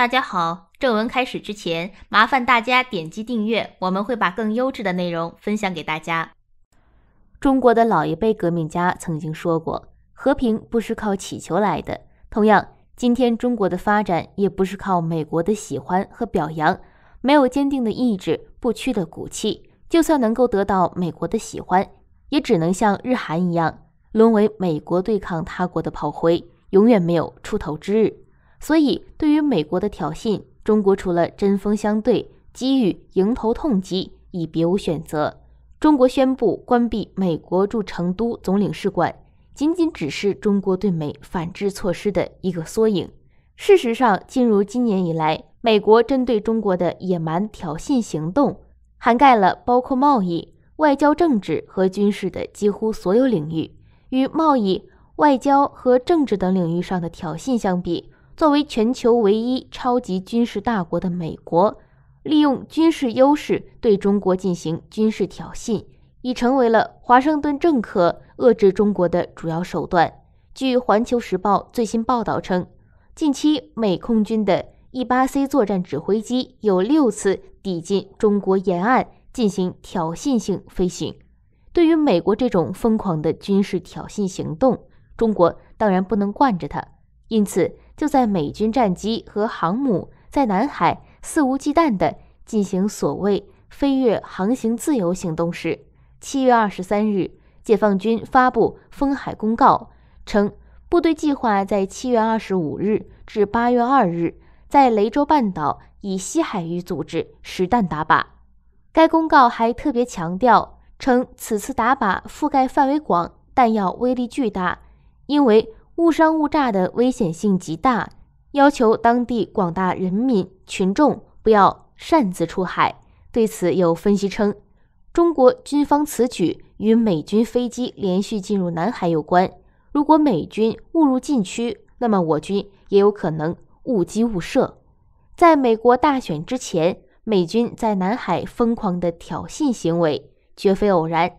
大家好，正文开始之前，麻烦大家点击订阅，我们会把更优质的内容分享给大家。中国的老一辈革命家曾经说过：“和平不是靠乞求来的。”同样，今天中国的发展也不是靠美国的喜欢和表扬。没有坚定的意志、不屈的骨气，就算能够得到美国的喜欢，也只能像日韩一样，沦为美国对抗他国的炮灰，永远没有出头之日。所以，对于美国的挑衅，中国除了针锋相对、机遇迎头痛击，已别无选择。中国宣布关闭美国驻成都总领事馆，仅仅只是中国对美反制措施的一个缩影。事实上，进入今年以来，美国针对中国的野蛮挑衅行动，涵盖了包括贸易、外交、政治和军事的几乎所有领域。与贸易、外交和政治等领域上的挑衅相比，作为全球唯一超级军事大国的美国，利用军事优势对中国进行军事挑衅，已成为了华盛顿政客遏制中国的主要手段。据《环球时报》最新报道称，近期美空军的 E 八 C 作战指挥机有六次抵近中国沿岸进行挑衅性飞行。对于美国这种疯狂的军事挑衅行动，中国当然不能惯着他，因此。就在美军战机和航母在南海肆无忌惮地进行所谓“飞越航行自由行动”时，七月二十三日，解放军发布封海公告，称部队计划在七月二十五日至八月二日，在雷州半岛以西海域组织实弹打靶。该公告还特别强调称，此次打靶覆盖范围广，弹药威力巨大，因为。误伤误炸的危险性极大，要求当地广大人民群众不要擅自出海。对此有分析称，中国军方此举与美军飞机连续进入南海有关。如果美军误入禁区，那么我军也有可能误击误射。在美国大选之前，美军在南海疯狂的挑衅行为绝非偶然。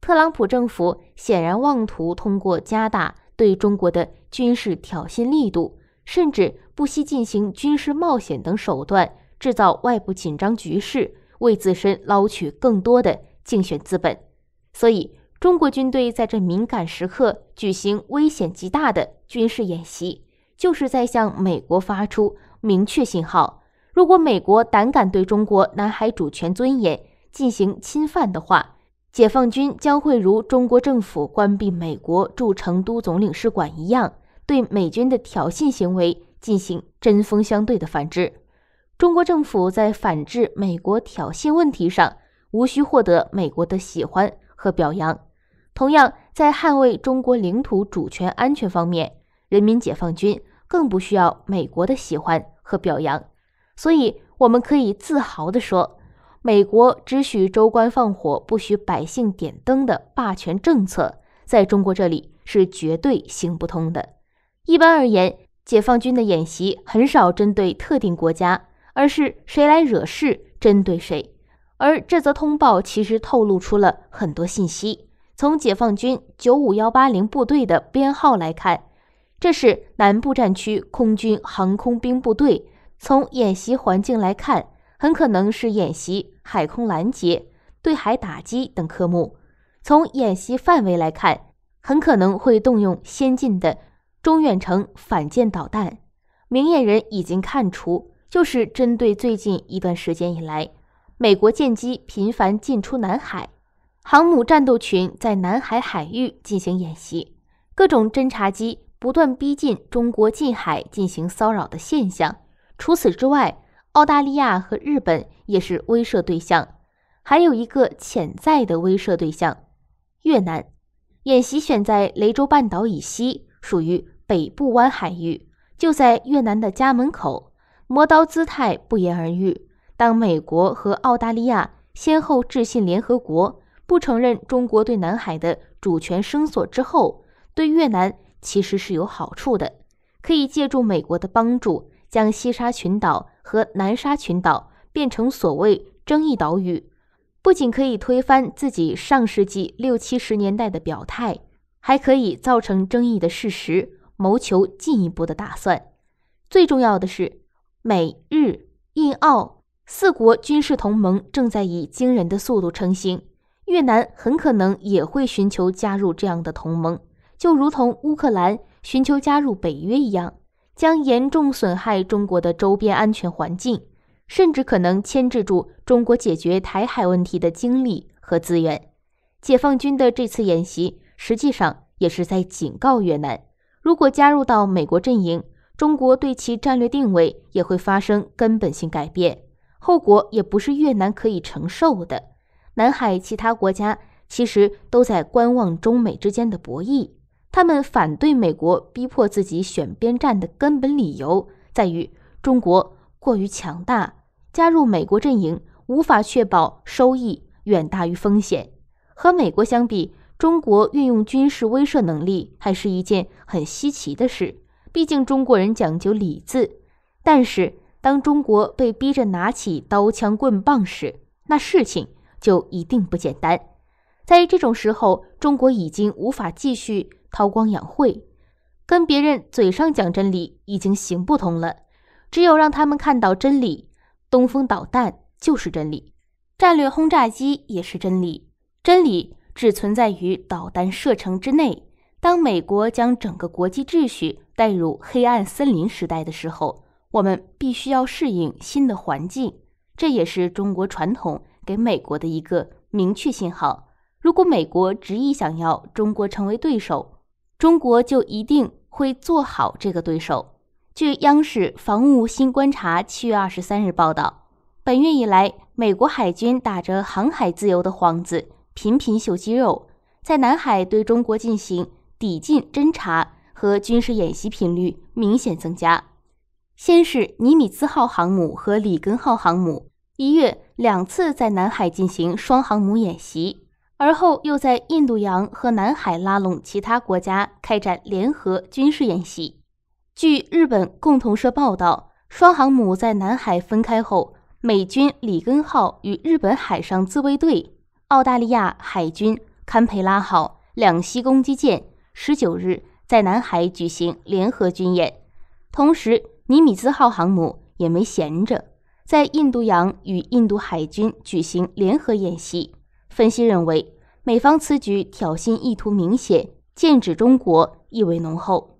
特朗普政府显然妄图通过加大。对中国的军事挑衅力度，甚至不惜进行军事冒险等手段，制造外部紧张局势，为自身捞取更多的竞选资本。所以，中国军队在这敏感时刻举行危险极大的军事演习，就是在向美国发出明确信号：如果美国胆敢对中国南海主权尊严进行侵犯的话。解放军将会如中国政府关闭美国驻成都总领事馆一样，对美军的挑衅行为进行针锋相对的反制。中国政府在反制美国挑衅问题上，无需获得美国的喜欢和表扬。同样，在捍卫中国领土主权安全方面，人民解放军更不需要美国的喜欢和表扬。所以，我们可以自豪地说。美国只许州官放火，不许百姓点灯的霸权政策，在中国这里是绝对行不通的。一般而言，解放军的演习很少针对特定国家，而是谁来惹事，针对谁。而这则通报其实透露出了很多信息。从解放军九五幺八零部队的编号来看，这是南部战区空军航空兵部队。从演习环境来看，很可能是演习、海空拦截、对海打击等科目。从演习范围来看，很可能会动用先进的中远程反舰导弹。明眼人已经看出，就是针对最近一段时间以来，美国舰机频繁进出南海，航母战斗群在南海海域进行演习，各种侦察机不断逼近中国近海进行骚扰的现象。除此之外。澳大利亚和日本也是威慑对象，还有一个潜在的威慑对象，越南。演习选在雷州半岛以西，属于北部湾海域，就在越南的家门口，磨刀姿态不言而喻。当美国和澳大利亚先后致信联合国，不承认中国对南海的主权声索之后，对越南其实是有好处的，可以借助美国的帮助。将西沙群岛和南沙群岛变成所谓争议岛屿，不仅可以推翻自己上世纪六七十年代的表态，还可以造成争议的事实，谋求进一步的打算。最重要的是，美日印澳四国军事同盟正在以惊人的速度成型，越南很可能也会寻求加入这样的同盟，就如同乌克兰寻求加入北约一样。将严重损害中国的周边安全环境，甚至可能牵制住中国解决台海问题的精力和资源。解放军的这次演习实际上也是在警告越南：如果加入到美国阵营，中国对其战略定位也会发生根本性改变，后果也不是越南可以承受的。南海其他国家其实都在观望中美之间的博弈。他们反对美国逼迫自己选边站的根本理由在于，中国过于强大，加入美国阵营无法确保收益远大于风险。和美国相比，中国运用军事威慑能力还是一件很稀奇的事。毕竟中国人讲究礼字，但是当中国被逼着拿起刀枪棍棒时，那事情就一定不简单。在这种时候，中国已经无法继续。韬光养晦，跟别人嘴上讲真理已经行不通了。只有让他们看到真理：东风导弹就是真理，战略轰炸机也是真理。真理只存在于导弹射程之内。当美国将整个国际秩序带入黑暗森林时代的时候，我们必须要适应新的环境。这也是中国传统给美国的一个明确信号。如果美国执意想要中国成为对手，中国就一定会做好这个对手。据央视《防务新观察》七月二十三日报道，本月以来，美国海军打着“航海自由”的幌子，频频秀肌肉，在南海对中国进行抵近侦察和军事演习频率明显增加。先是尼米兹号航母和里根号航母一月两次在南海进行双航母演习。而后又在印度洋和南海拉拢其他国家开展联合军事演习。据日本共同社报道，双航母在南海分开后，美军里根号与日本海上自卫队、澳大利亚海军堪培拉号两栖攻击舰十九日在南海举行联合军演。同时，尼米兹号航母也没闲着，在印度洋与印度海军举行联合演习。分析认为，美方此举挑衅意图明显，剑指中国意味浓厚。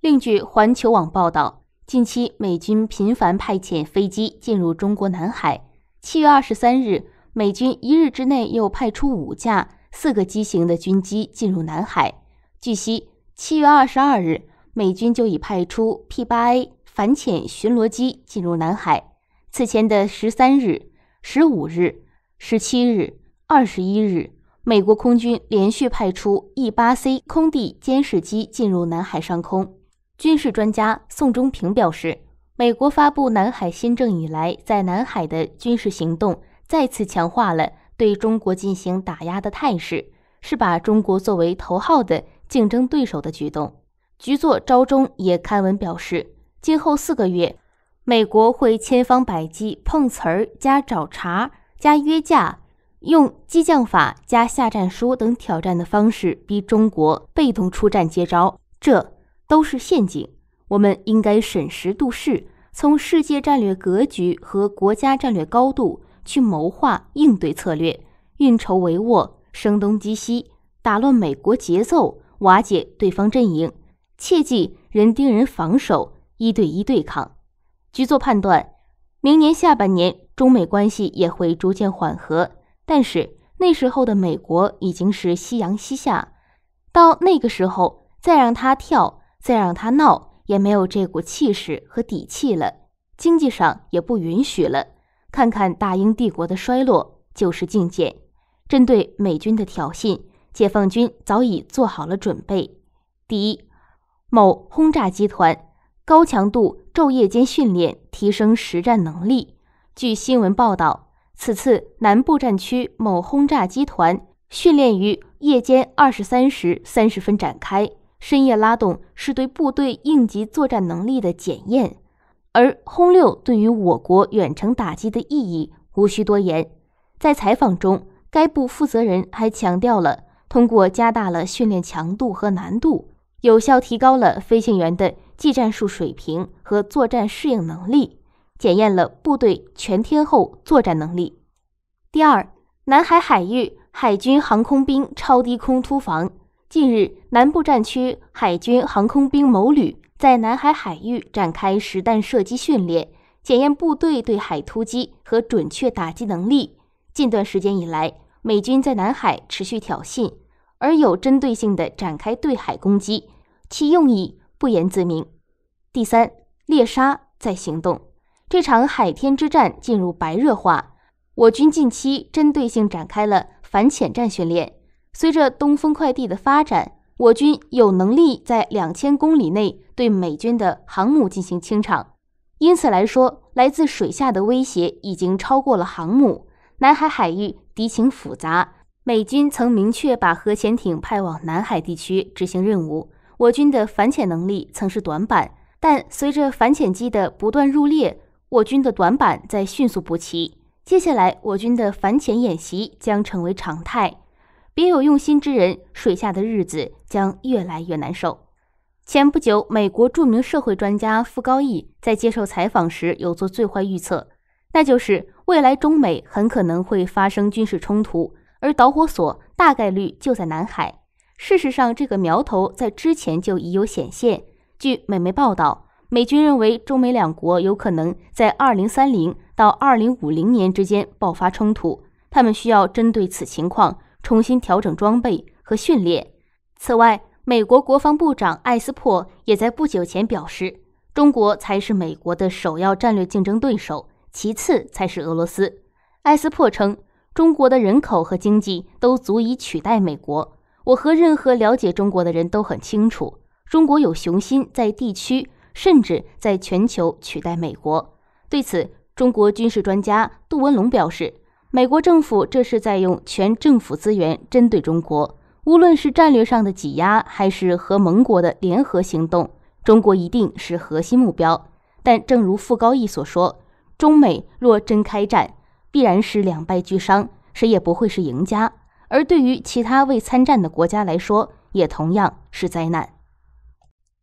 另据环球网报道，近期美军频繁派遣飞机进入中国南海。七月二十三日，美军一日之内又派出五架四个机型的军机进入南海。据悉，七月二十二日，美军就已派出 P 八 A 反潜巡逻机进入南海。此前的十三日、十五日、十七日。二十一日，美国空军连续派出 E 八 C 空地监视机进入南海上空。军事专家宋忠平表示，美国发布南海新政以来，在南海的军事行动再次强化了对中国进行打压的态势，是把中国作为头号的竞争对手的举动。局座周忠也刊文表示，今后四个月，美国会千方百计碰瓷儿、加找茬、加约架。用激将法加下战书等挑战的方式，逼中国被动出战接招，这都是陷阱。我们应该审时度势，从世界战略格局和国家战略高度去谋划应对策略，运筹帷幄，声东击西，打乱美国节奏，瓦解对方阵营。切记人盯人防守，一对一对抗。局座判断，明年下半年中美关系也会逐渐缓和。但是那时候的美国已经是夕阳西下，到那个时候再让他跳，再让他闹，也没有这股气势和底气了，经济上也不允许了。看看大英帝国的衰落就是境界。针对美军的挑衅，解放军早已做好了准备。第一，某轰炸集团高强度昼夜间训练，提升实战能力。据新闻报道。此次南部战区某轰炸机团训练于夜间二十三时三十分展开，深夜拉动是对部队应急作战能力的检验。而轰六对于我国远程打击的意义无需多言。在采访中，该部负责人还强调了通过加大了训练强度和难度，有效提高了飞行员的技战术水平和作战适应能力。检验了部队全天候作战能力。第二，南海海域海军航空兵超低空突防。近日，南部战区海军航空兵某旅在南海海域展开实弹射击训练，检验部队对海突击和准确打击能力。近段时间以来，美军在南海持续挑衅，而有针对性的展开对海攻击，其用意不言自明。第三，猎杀在行动。这场海天之战进入白热化，我军近期针对性展开了反潜战训练。随着东风快递的发展，我军有能力在两千公里内对美军的航母进行清场。因此来说，来自水下的威胁已经超过了航母。南海海域敌情复杂，美军曾明确把核潜艇派往南海地区执行任务。我军的反潜能力曾是短板，但随着反潜机的不断入列。我军的短板在迅速补齐，接下来我军的反潜演习将成为常态。别有用心之人，水下的日子将越来越难受。前不久，美国著名社会专家傅高义在接受采访时有做最坏预测，那就是未来中美很可能会发生军事冲突，而导火索大概率就在南海。事实上，这个苗头在之前就已有显现。据美媒报道。美军认为，中美两国有可能在二零三零到二零五零年之间爆发冲突，他们需要针对此情况重新调整装备和训练。此外，美国国防部长艾斯珀也在不久前表示，中国才是美国的首要战略竞争对手，其次才是俄罗斯。艾斯珀称，中国的人口和经济都足以取代美国。我和任何了解中国的人都很清楚，中国有雄心在地区。甚至在全球取代美国。对此，中国军事专家杜文龙表示，美国政府这是在用全政府资源针对中国，无论是战略上的挤压，还是和盟国的联合行动，中国一定是核心目标。但正如傅高义所说，中美若真开战，必然是两败俱伤，谁也不会是赢家。而对于其他未参战的国家来说，也同样是灾难。